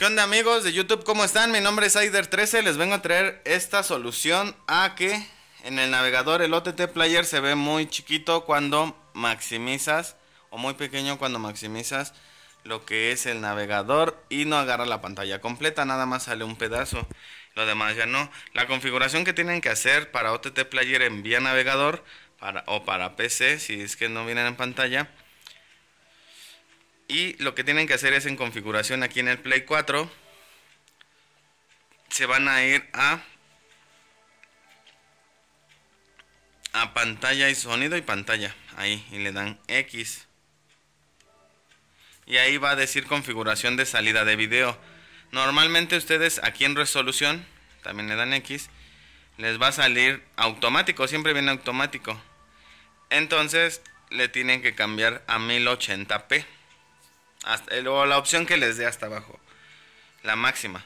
¿Qué onda amigos de YouTube? ¿Cómo están? Mi nombre es Aider13, les vengo a traer esta solución a que en el navegador el OTT Player se ve muy chiquito cuando maximizas o muy pequeño cuando maximizas lo que es el navegador y no agarra la pantalla completa, nada más sale un pedazo, lo demás ya no. La configuración que tienen que hacer para OTT Player en vía navegador para, o para PC, si es que no vienen en pantalla, y lo que tienen que hacer es en configuración aquí en el Play 4. Se van a ir a, a pantalla y sonido y pantalla. Ahí, y le dan X. Y ahí va a decir configuración de salida de video. Normalmente ustedes aquí en resolución, también le dan X, les va a salir automático, siempre viene automático. Entonces le tienen que cambiar a 1080p. Hasta, eh, o la opción que les dé hasta abajo. La máxima.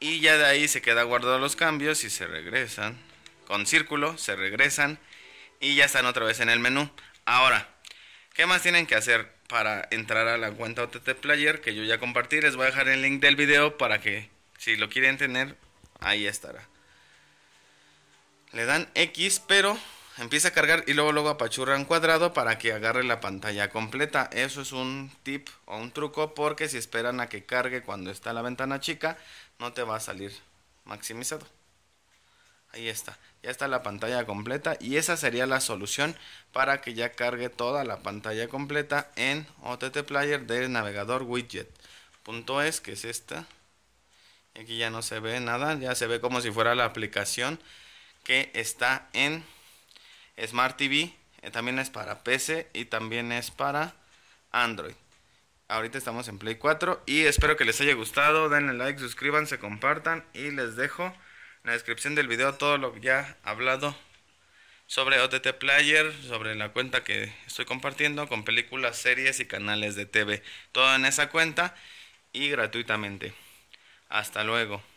Y ya de ahí se queda guardado los cambios y se regresan. Con círculo, se regresan. Y ya están otra vez en el menú. Ahora, ¿qué más tienen que hacer para entrar a la cuenta OTT Player que yo ya compartí? Les voy a dejar el link del video para que si lo quieren tener, ahí estará. Le dan X, pero Empieza a cargar y luego luego apachurra en cuadrado para que agarre la pantalla completa. Eso es un tip o un truco porque si esperan a que cargue cuando está la ventana chica, no te va a salir maximizado. Ahí está, ya está la pantalla completa y esa sería la solución para que ya cargue toda la pantalla completa en OTT Player del navegador widget. es que es esta. Aquí ya no se ve nada, ya se ve como si fuera la aplicación que está en Smart TV, eh, también es para PC y también es para Android. Ahorita estamos en Play 4 y espero que les haya gustado. Denle like, suscríbanse, compartan y les dejo en la descripción del video todo lo que ya he hablado sobre OTT Player, sobre la cuenta que estoy compartiendo con películas, series y canales de TV. Todo en esa cuenta y gratuitamente. Hasta luego.